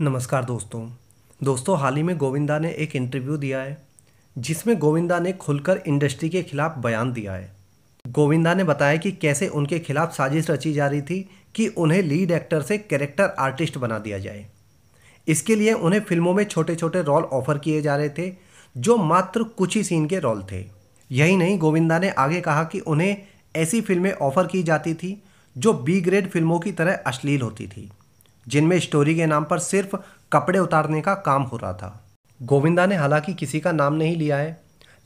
नमस्कार दोस्तों दोस्तों हाल ही में गोविंदा ने एक इंटरव्यू दिया है जिसमें गोविंदा ने खुलकर इंडस्ट्री के खिलाफ बयान दिया है गोविंदा ने बताया कि कैसे उनके खिलाफ साजिश रची जा रही थी कि उन्हें लीड एक्टर से कैरेक्टर आर्टिस्ट बना दिया जाए इसके लिए उन्हें फिल्मों में छोटे छोटे रोल ऑफर किए जा रहे थे जो मात्र कुछ ही सीन के रोल थे यही नहीं गोविंदा ने आगे कहा कि उन्हें ऐसी फिल्में ऑफर की जाती थी जो बी ग्रेड फिल्मों की तरह अश्लील होती थी जिनमें स्टोरी के नाम पर सिर्फ कपड़े उतारने का काम हो रहा था गोविंदा ने हालांकि किसी का नाम नहीं लिया है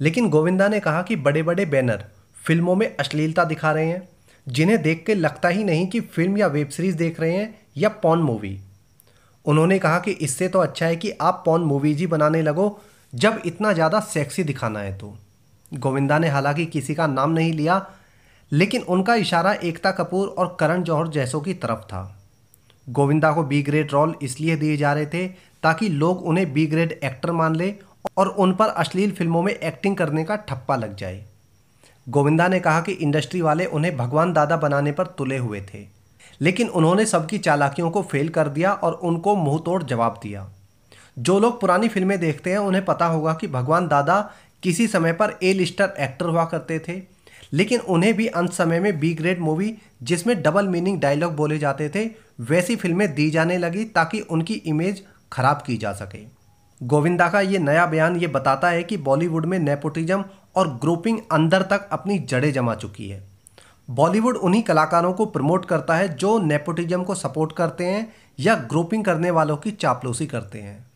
लेकिन गोविंदा ने कहा कि बड़े बड़े बैनर फिल्मों में अश्लीलता दिखा रहे हैं जिन्हें देख के लगता ही नहीं कि फिल्म या वेब सीरीज़ देख रहे हैं या पॉन मूवी उन्होंने कहा कि इससे तो अच्छा है कि आप पॉन मूवीज ही बनाने लगो जब इतना ज़्यादा सेक्सी दिखाना है तो गोविंदा ने हालांकि किसी का नाम नहीं लिया लेकिन उनका इशारा एकता कपूर और करण जौहर जैसों की तरफ था गोविंदा को बी ग्रेड रोल इसलिए दिए जा रहे थे ताकि लोग उन्हें बी ग्रेड एक्टर मान ले और उन पर अश्लील फिल्मों में एक्टिंग करने का ठप्पा लग जाए गोविंदा ने कहा कि इंडस्ट्री वाले उन्हें भगवान दादा बनाने पर तुले हुए थे लेकिन उन्होंने सबकी चालाकियों को फेल कर दिया और उनको मुंह तोड़ जवाब दिया जो लोग पुरानी फिल्में देखते हैं उन्हें पता होगा कि भगवान दादा किसी समय पर ए लिस्टर एक्टर हुआ करते थे लेकिन उन्हें भी अंत समय में बी ग्रेड मूवी जिसमें डबल मीनिंग डायलॉग बोले जाते थे वैसी फिल्में दी जाने लगी ताकि उनकी इमेज खराब की जा सके गोविंदा का ये नया बयान ये बताता है कि बॉलीवुड में नेपोटिज्म और ग्रुपिंग अंदर तक अपनी जड़ें जमा चुकी है बॉलीवुड उन्हीं कलाकारों को प्रमोट करता है जो नेपोटिज्म को सपोर्ट करते हैं या ग्रुपिंग करने वालों की चापलूसी करते हैं